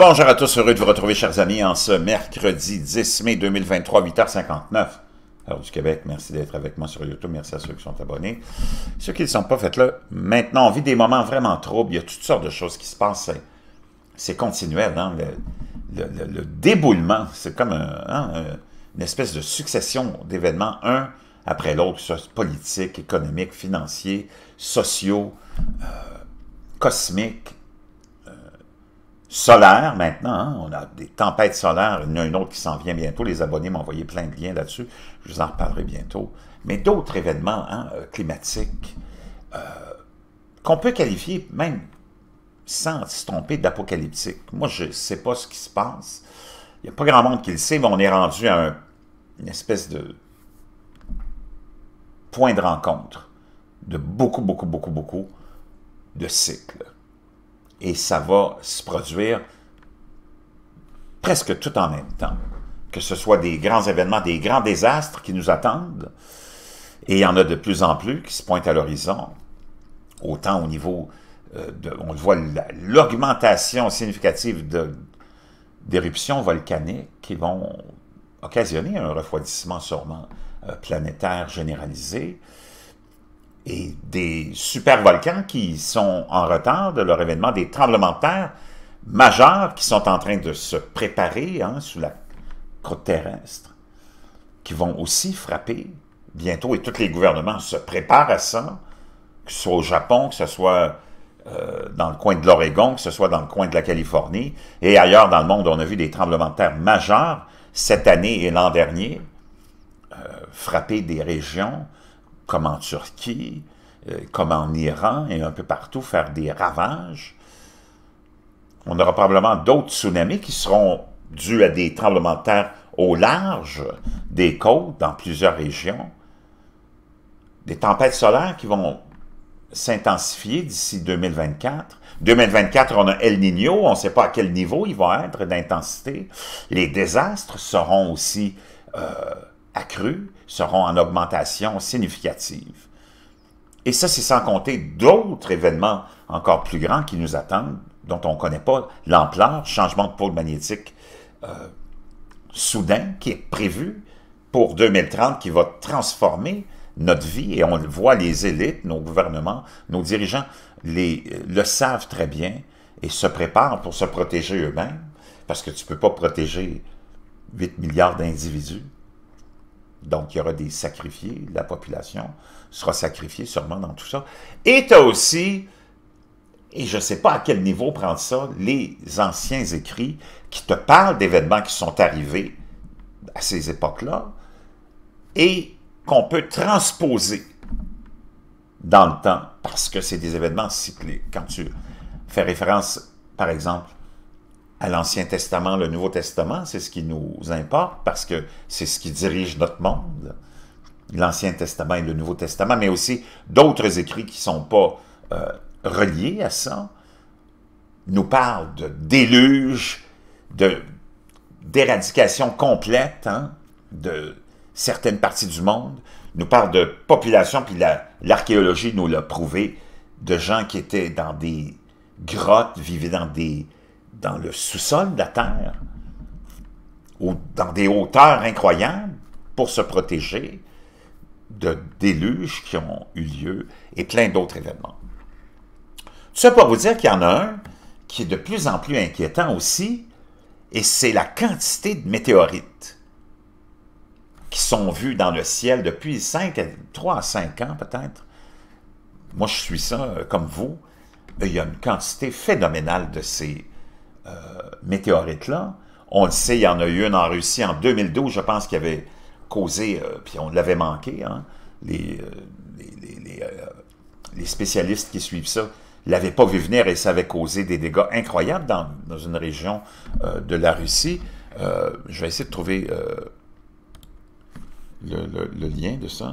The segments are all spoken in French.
bonjour à tous, heureux de vous retrouver chers amis en ce mercredi 10 mai 2023, 8h59. Alors du Québec, merci d'être avec moi sur YouTube, merci à ceux qui sont abonnés. Ceux qui ne sont pas, faites-le. Maintenant, on vit des moments vraiment troubles, il y a toutes sortes de choses qui se passent. C'est continuel, dans hein, le, le, déboulement, c'est comme hein, une espèce de succession d'événements, un après l'autre, politique économique financier sociaux, euh, cosmiques, solaire maintenant. Hein. On a des tempêtes solaires, il y en a une autre qui s'en vient bientôt. Les abonnés m'ont envoyé plein de liens là-dessus. Je vous en reparlerai bientôt. Mais d'autres événements hein, euh, climatiques euh, qu'on peut qualifier même sans se tromper d'apocalyptique. Moi, je ne sais pas ce qui se passe. Il n'y a pas grand monde qui le sait, mais on est rendu à un, une espèce de point de rencontre de beaucoup, beaucoup, beaucoup, beaucoup de cycles et ça va se produire presque tout en même temps. Que ce soit des grands événements, des grands désastres qui nous attendent, et il y en a de plus en plus qui se pointent à l'horizon, autant au niveau, euh, de, on le voit, l'augmentation significative d'éruptions volcaniques qui vont occasionner un refroidissement sûrement euh, planétaire généralisé, et des super volcans qui sont en retard de leur événement, des tremblements de terre majeurs qui sont en train de se préparer hein, sous la côte terrestre, qui vont aussi frapper bientôt, et tous les gouvernements se préparent à ça, que ce soit au Japon, que ce soit euh, dans le coin de l'Oregon, que ce soit dans le coin de la Californie, et ailleurs dans le monde, on a vu des tremblements de terre majeurs cette année et l'an dernier, euh, frapper des régions, comme en Turquie, euh, comme en Iran et un peu partout, faire des ravages. On aura probablement d'autres tsunamis qui seront dus à des tremblements de terre au large des côtes, dans plusieurs régions. Des tempêtes solaires qui vont s'intensifier d'ici 2024. 2024, on a El Niño, on ne sait pas à quel niveau il va être d'intensité. Les désastres seront aussi euh, accrus, seront en augmentation significative. Et ça, c'est sans compter d'autres événements encore plus grands qui nous attendent, dont on ne connaît pas l'ampleur, changement de pôle magnétique euh, soudain qui est prévu pour 2030, qui va transformer notre vie, et on le voit, les élites, nos gouvernements, nos dirigeants les, le savent très bien et se préparent pour se protéger eux-mêmes, parce que tu ne peux pas protéger 8 milliards d'individus. Donc, il y aura des sacrifiés, la population sera sacrifiée sûrement dans tout ça. Et tu as aussi, et je ne sais pas à quel niveau prendre ça, les anciens écrits qui te parlent d'événements qui sont arrivés à ces époques-là et qu'on peut transposer dans le temps parce que c'est des événements cycliques. Quand tu fais référence, par exemple, à l'Ancien Testament, le Nouveau Testament, c'est ce qui nous importe parce que c'est ce qui dirige notre monde, l'Ancien Testament et le Nouveau Testament, mais aussi d'autres écrits qui ne sont pas euh, reliés à ça, nous parlent de déluge, d'éradication complète hein, de certaines parties du monde, nous parle de population, puis l'archéologie nous l'a prouvé, de gens qui étaient dans des grottes, vivaient dans des dans le sous-sol de la Terre, ou dans des hauteurs incroyables, pour se protéger de déluges qui ont eu lieu et plein d'autres événements. ça pour vous dire qu'il y en a un qui est de plus en plus inquiétant aussi, et c'est la quantité de météorites qui sont vues dans le ciel depuis 5 3 à 5 ans peut-être. Moi, je suis ça euh, comme vous. Il y a une quantité phénoménale de ces euh, météorite-là. On le sait, il y en a eu une en Russie en 2012, je pense, qui avait causé, euh, puis on l'avait manqué, hein. euh, les, spécialistes qui suivent ça l'avaient pas vu venir et ça avait causé des dégâts incroyables dans, une région de la Russie. je vais essayer de trouver le, lien de ça.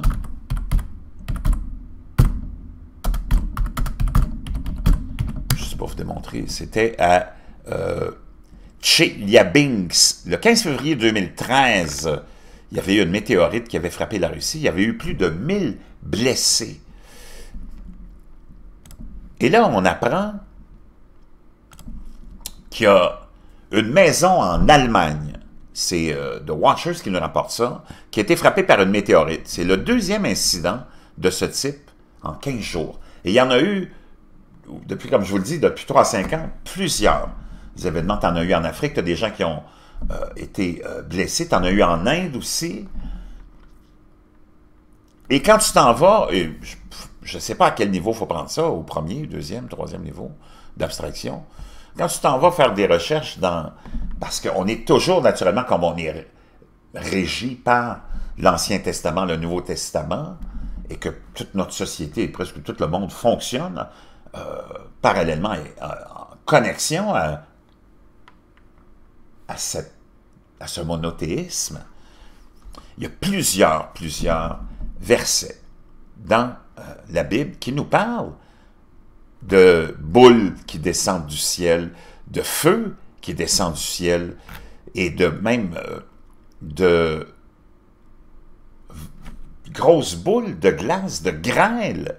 Je sais pas vous démontrer. C'était à euh, Chelyabinsk, le 15 février 2013, il y avait eu une météorite qui avait frappé la Russie. Il y avait eu plus de 1000 blessés. Et là, on apprend qu'il y a une maison en Allemagne, c'est The euh, Watchers qui nous rapporte ça, qui a été frappée par une météorite. C'est le deuxième incident de ce type en 15 jours. Et il y en a eu, depuis, comme je vous le dis, depuis 3 à 5 ans, plusieurs des événements, tu en as eu en Afrique, tu as des gens qui ont euh, été euh, blessés, tu en as eu en Inde aussi. Et quand tu t'en vas, et je ne sais pas à quel niveau faut prendre ça, au premier, deuxième, troisième niveau d'abstraction, quand tu t'en vas faire des recherches dans... Parce qu'on est toujours, naturellement, comme on est régi par l'Ancien Testament, le Nouveau Testament, et que toute notre société et presque tout le monde fonctionne euh, parallèlement et en connexion à à, ce monothéisme, il y a plusieurs, plusieurs versets dans euh, la Bible qui nous parlent de boules qui descendent du ciel, de feu qui descend du ciel, et de même euh, de grosses boules de glace, de grêle.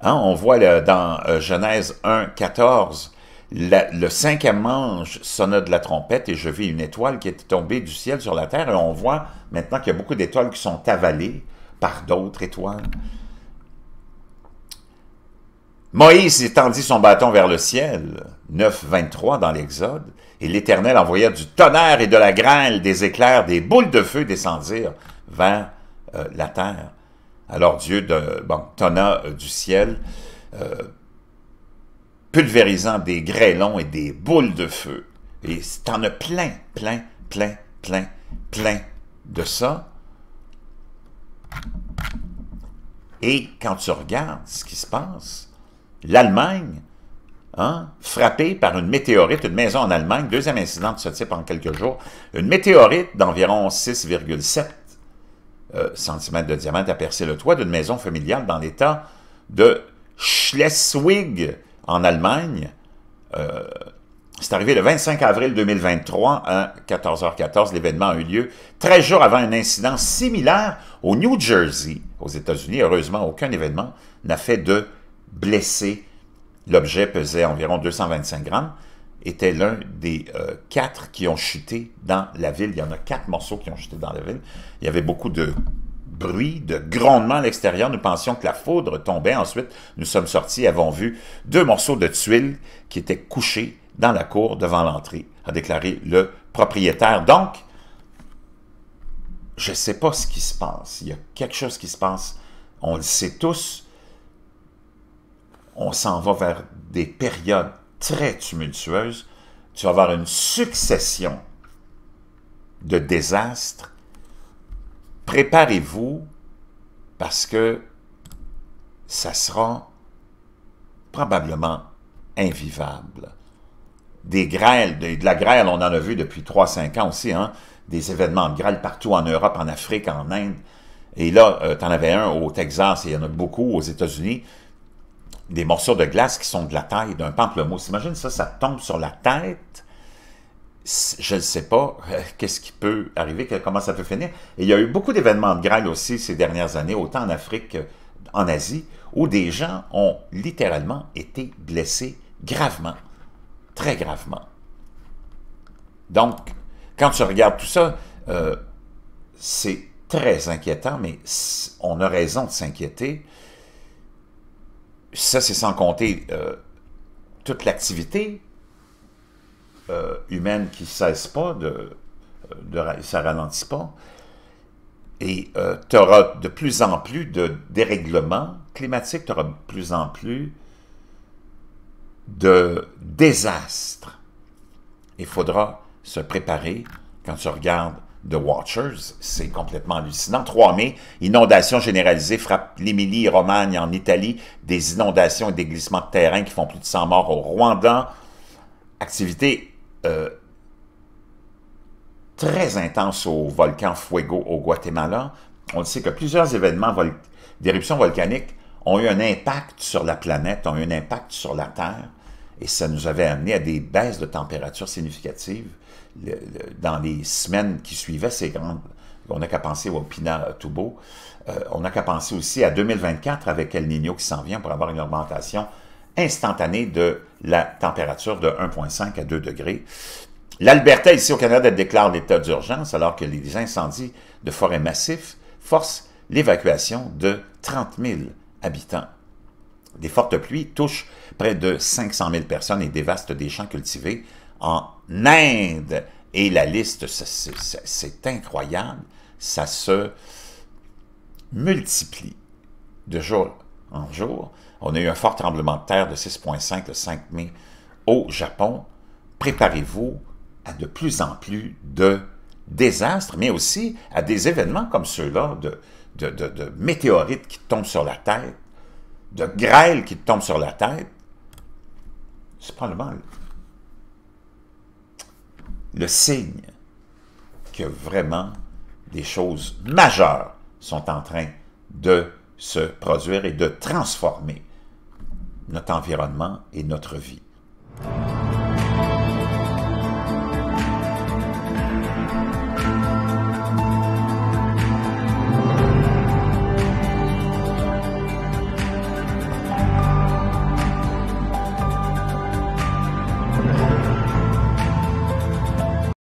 Hein, on voit dans euh, Genèse 1, 14, le cinquième ange sonna de la trompette et je vis une étoile qui était tombée du ciel sur la terre. Et on voit maintenant qu'il y a beaucoup d'étoiles qui sont avalées par d'autres étoiles. Moïse étendit son bâton vers le ciel, 9, 23 dans l'Exode, et l'Éternel envoya du tonnerre et de la grêle, des éclairs, des boules de feu descendirent vers euh, la terre. Alors Dieu de, bon, tonna euh, du ciel euh, pulvérisant des grêlons et des boules de feu. Et t'en as plein, plein, plein, plein, plein de ça. Et quand tu regardes ce qui se passe, l'Allemagne, hein, frappée par une météorite, une maison en Allemagne, deuxième incident de ce type en quelques jours, une météorite d'environ 6,7 euh, cm de diamètre a percé le toit d'une maison familiale dans l'État de Schleswig, en Allemagne, euh, c'est arrivé le 25 avril 2023 à 14h14, l'événement a eu lieu 13 jours avant un incident similaire au New Jersey, aux États-Unis. Heureusement, aucun événement n'a fait de blessés. L'objet pesait environ 225 grammes, était l'un des euh, quatre qui ont chuté dans la ville. Il y en a quatre morceaux qui ont chuté dans la ville. Il y avait beaucoup de bruit de grondements à l'extérieur. Nous pensions que la foudre tombait. Ensuite, nous sommes sortis et avons vu deux morceaux de tuiles qui étaient couchés dans la cour devant l'entrée, a déclaré le propriétaire. Donc, je ne sais pas ce qui se passe. Il y a quelque chose qui se passe. On le sait tous. On s'en va vers des périodes très tumultueuses. Tu vas avoir une succession de désastres préparez-vous parce que ça sera probablement invivable. Des grêles, de, la grêle, on en a vu depuis 3-5 ans aussi, hein. des événements de grêle partout en Europe, en Afrique, en Inde. Et là, euh, tu en avais un au Texas, et il y en a beaucoup aux États-Unis, des morceaux de glace qui sont de la taille d'un pamplemousse. Imagine ça, ça tombe sur la tête je ne sais pas euh, qu'est-ce qui peut arriver, comment ça peut finir. il y a eu beaucoup d'événements de grêle aussi ces dernières années, autant en Afrique qu'en Asie, où des gens ont littéralement été blessés gravement, très gravement. Donc, quand tu regardes tout ça, euh, c'est très inquiétant, mais on a raison de s'inquiéter. Ça, c'est sans compter euh, toute l'activité euh, humaine qui ne cesse pas, de, euh, ça ne ralentit pas. Et euh, tu auras de plus en plus de dérèglements climatiques, tu auras de plus en plus de désastres. Il faudra se préparer quand tu regardes The Watchers, c'est complètement hallucinant. 3 mai, inondations généralisées frappent l'Émilie-Romagne en Italie, des inondations et des glissements de terrain qui font plus de 100 morts au Rwanda. Activité euh, très intense au volcan Fuego au Guatemala. On sait que plusieurs événements d'éruption volcanique ont eu un impact sur la planète, ont eu un impact sur la Terre, et ça nous avait amené à des baisses de température significatives dans les semaines qui suivaient ces grandes... On n'a qu'à penser au Pina Tubo. Euh, on n'a qu'à penser aussi à 2024 avec El Niño qui s'en vient pour avoir une augmentation instantanée de la température de 1,5 à 2 degrés. L'Alberta, ici au Canada, déclare l'état d'urgence alors que les incendies de forêts massifs forcent l'évacuation de 30 000 habitants. Des fortes pluies touchent près de 500 000 personnes et dévastent des champs cultivés en Inde. Et la liste, c'est incroyable, ça se multiplie de jour en jour. On a eu un fort tremblement de terre de 6,5 le 5 mai au Japon. Préparez-vous à de plus en plus de désastres, mais aussi à des événements comme ceux-là, de, météorites qui tombent sur la tête, de grêles qui tombent sur la tête. C'est probablement le, le signe que vraiment des choses majeures sont en train de se produire et de transformer notre environnement et notre vie.